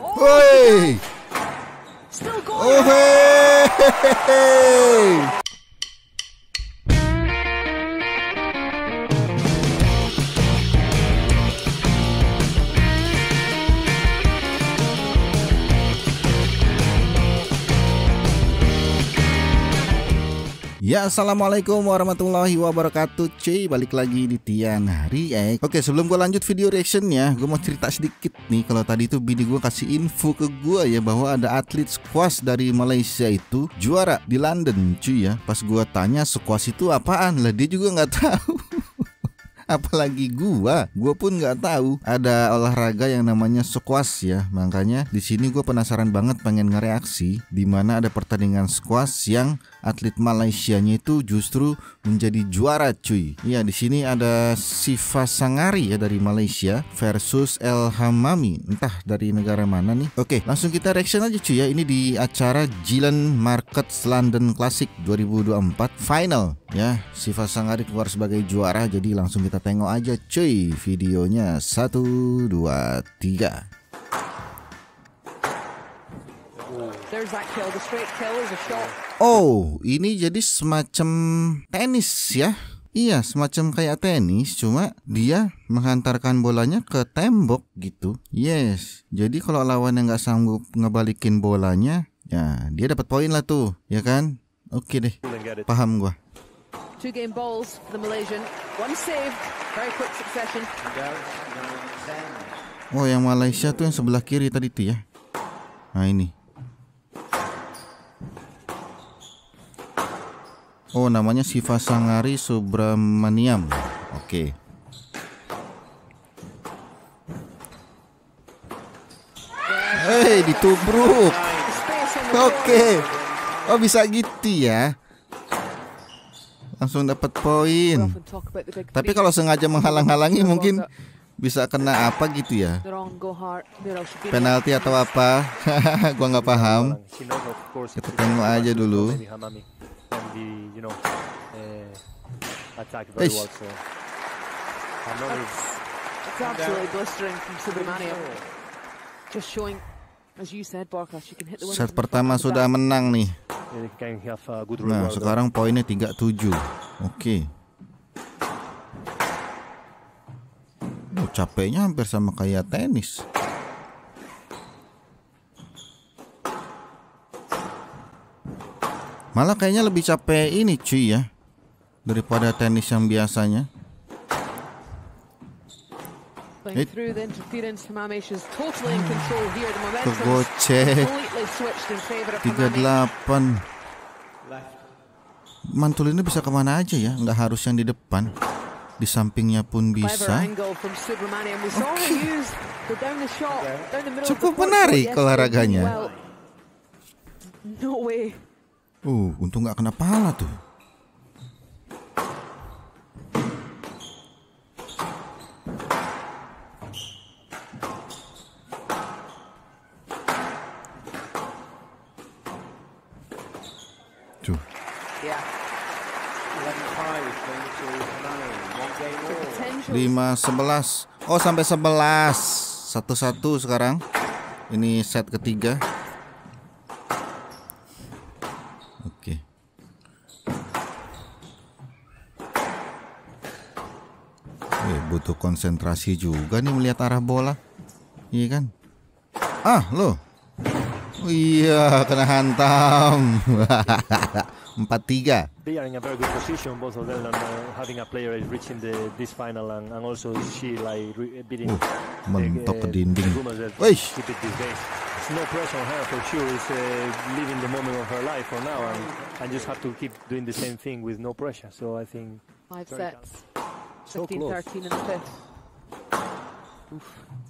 Oh, hey! Still going. Oh, hey! Ya assalamualaikum warahmatullahi wabarakatuh Cuy balik lagi di Tiang Hari eh. Oke sebelum gue lanjut video reactionnya Gue mau cerita sedikit nih Kalau tadi itu bini gue kasih info ke gue ya Bahwa ada atlet squash dari Malaysia itu Juara di London cuy ya Pas gue tanya squash itu apaan lah Dia juga nggak tahu apalagi gua gua pun nggak tahu ada olahraga yang namanya squash ya makanya di sini gua penasaran banget pengen ngereaksi di mana ada pertandingan squash yang atlet Malaysianya itu justru menjadi juara cuy. Iya di sini ada Siva Sangari ya dari Malaysia versus El Hamami entah dari negara mana nih. Oke langsung kita reaction aja cuy ya ini di acara Jilan Markets London Classic 2024 final ya Siva Sangari keluar sebagai juara jadi langsung kita tengok aja cuy videonya 1 2 3 There's that kill, the straight kill is a shot. Oh, ini jadi semacam tenis ya. Iya, semacam kayak tenis, cuma dia menghantarkan bolanya ke tembok gitu. Yes. Jadi kalau lawan yang nggak sanggup ngebalikin bolanya, ya dia dapat poin lah tuh, ya kan? Oke deh, paham gua. Two game balls the Malaysian, one save, very quick succession. Oh, yang Malaysia tuh yang sebelah kiri tadi tuh ya. Nah ini. Oh, namanya Siva Sangari Subramaniam. Oke. Okay. Hei, ditubruk. Oke. Okay. Oh, bisa gitu ya. Langsung dapat poin. Tapi kalau sengaja menghalang-halangi mungkin bisa kena apa gitu ya? Penalti atau apa? Gua nggak paham. Kita tengok aja dulu he, you know, uh, attacked very well. So another. That's, that's absolutely blistering from Subramania. Just showing, as you said, Barkas, you can hit the one. Set pertama sudah menang nih. Nah, sekarang poinnya 37. Oke. Okay. Oh, capeknya hampir sama kayak tenis. Malah kayaknya lebih capek ini cuy ya Daripada tenis yang biasanya Kegocek 38 Mantul ini bisa kemana aja ya Nggak harus yang di depan Di sampingnya pun bisa okay. Cukup menarik olahraganya Uh, untung gak kena pala Tuh. Ya. Lima sebelas. Oh sampai sebelas. Satu satu sekarang. Ini set ketiga. butuh konsentrasi juga nih melihat arah bola. Iya kan? Ah, lo. Oh, iya, kena hantam. 4-3. uh, having a mentok ke dinding. Wih. no 15, 13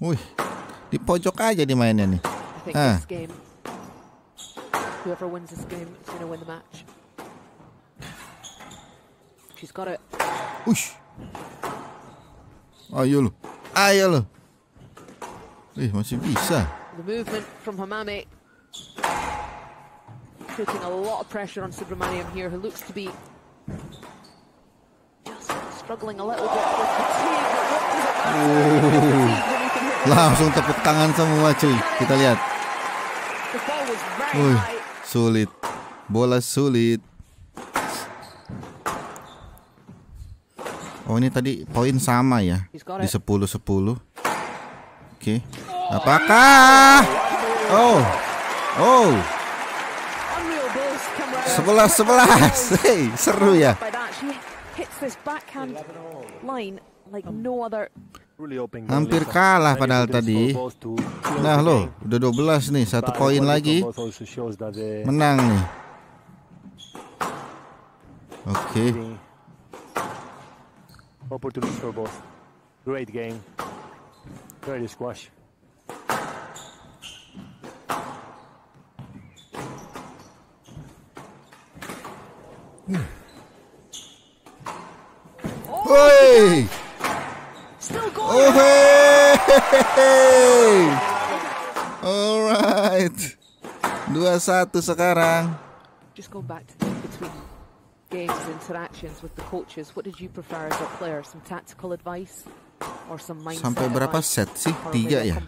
Wih, di pojok aja di mainnya nih. Ah. Whoever Ush. Ayo lo. Ayo lo. Ih, masih bisa. The movement from Hamami. Putting a lot of pressure on Subramaniam here who looks to be struggling a little bit with Langsung tepuk tangan semua cuy. Kita lihat. Uy, sulit. Bola sulit. Oh ini tadi poin sama ya di 10 10. Oke. Okay. Apakah? Oh. Oh. 11 11. Hey, seru ya this backhand line like no other. Hampir kalah padahal tadi. Nah lo, udah 12 nih, satu koin lagi. Menang nih. Oke. Okay. for both. Great game. Great squash. Hmm. Oi! Oh, hey! Alright. 21 sekarang. Just go back to between games interactions with the coaches. What did you prefer as a player? Some tactical advice? Or some mindset Sampai berapa set sih? 3 ya?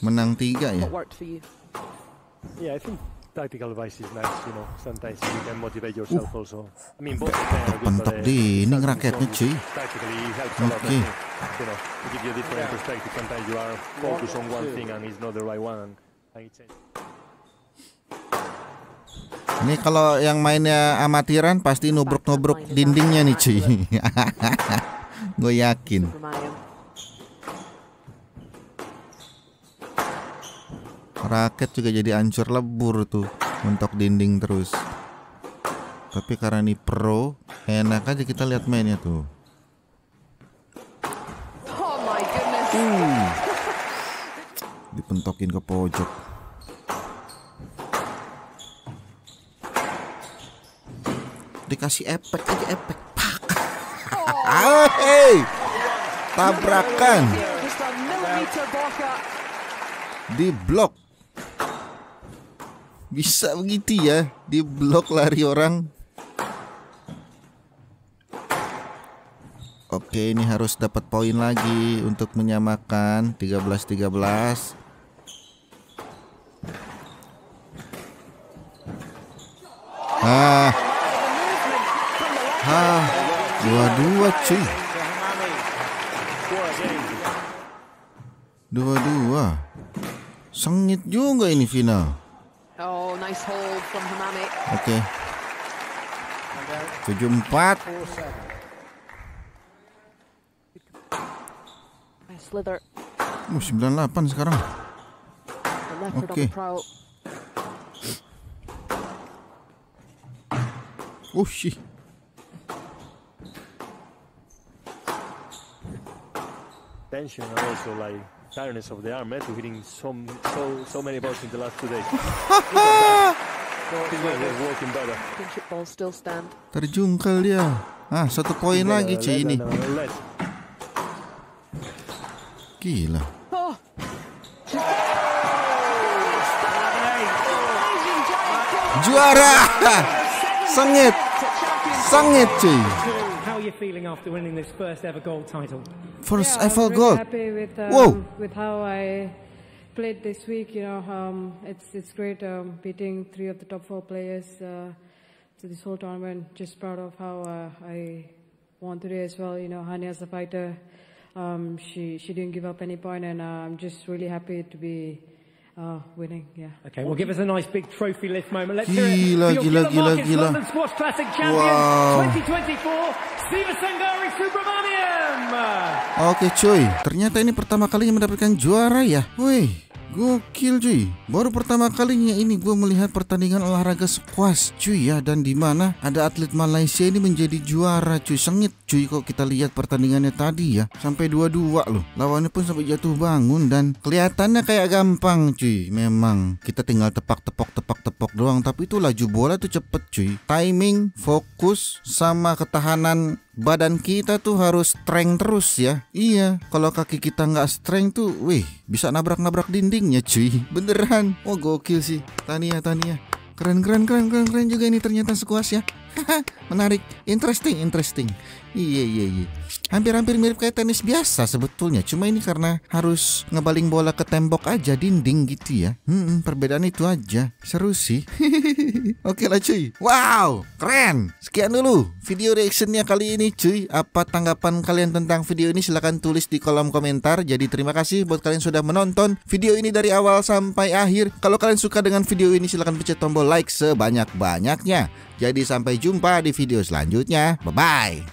Menang 3 ya? Yeah, I think tactical advice is nice, you know. Sometimes you can motivate yourself uh, also. I mean, both pentok uh, di ini raketnya cuy. Oke. Okay. You know, to give you a different yeah. perspective. Sometimes you are focused on one thing and it's not the right one. And it ini kalau yang mainnya amatiran pasti nubruk-nubruk dindingnya nih cuy. Gue yakin. raket juga jadi ancur lebur tuh mentok dinding terus tapi karena ini pro enak aja kita lihat mainnya tuh oh hmm. dipentokin ke pojok dikasih efek aja efek pak oh. hey tabrakan di blok bisa begitu ya, di blok lari orang. Oke, ini harus dapat poin lagi untuk menyamakan 13-13. Ah. Ah. Dua-dua cuy. Dua-dua. Sengit juga ini final. Oh, Oke. tujuh empat. Slither. Oh, delapan sekarang. Oke. Okay. Oh, sih. Tension also like tiredness of the arm, eh, to hitting so, so, so many balls in the last two days. Terjungkal dia. Ah, satu poin iya, lagi C ini. Gila. Oh. Juara. Sengit. Sengit cuy. How are you feeling after winning this first ever gold title? For yeah, I forgot. Really with, um, Whoa. with how I played this week. You know, um, it's it's great um, beating three of the top four players. Uh, this whole tournament, just proud of how uh, I won today as well. You know, as a fighter. Um, she she didn't give up any point, and uh, I'm just really happy to be. Uh, winning, yeah. Okay, well, give us a nice big trophy lift moment. Let's gila, hear it. Gila, gila, gila, London Squash Classic Champion wow. 2024. Oke cuy, ternyata ini pertama kalinya mendapatkan juara ya. Wih, Gokil cuy, baru pertama kalinya ini gue melihat pertandingan olahraga squash cuy ya Dan dimana ada atlet Malaysia ini menjadi juara cuy Sengit cuy kok kita lihat pertandingannya tadi ya Sampai dua-dua loh, lawannya pun sampai jatuh bangun Dan kelihatannya kayak gampang cuy Memang kita tinggal tepak-tepok-tepak-tepok doang Tapi itu laju bola tuh cepet cuy Timing, fokus, sama ketahanan badan kita tuh harus strength terus ya. Iya, kalau kaki kita nggak strength tuh, weh, bisa nabrak-nabrak dindingnya cuy. Beneran. Oh gokil sih. Tania, Tania. Keren, keren, keren, keren, keren juga ini ternyata sekuas ya. menarik, interesting, interesting. Iya iya iya. Hampir-hampir mirip kayak tenis biasa sebetulnya, cuma ini karena harus ngebaling bola ke tembok aja dinding gitu ya. Hmm, perbedaan itu aja. Seru sih. Oke lah cuy. Wow, keren. Sekian dulu video reactionnya kali ini cuy. Apa tanggapan kalian tentang video ini? Silahkan tulis di kolom komentar. Jadi terima kasih buat kalian sudah menonton video ini dari awal sampai akhir. Kalau kalian suka dengan video ini silahkan pencet tombol like sebanyak-banyaknya. Jadi sampai jumpa di video selanjutnya. Bye-bye.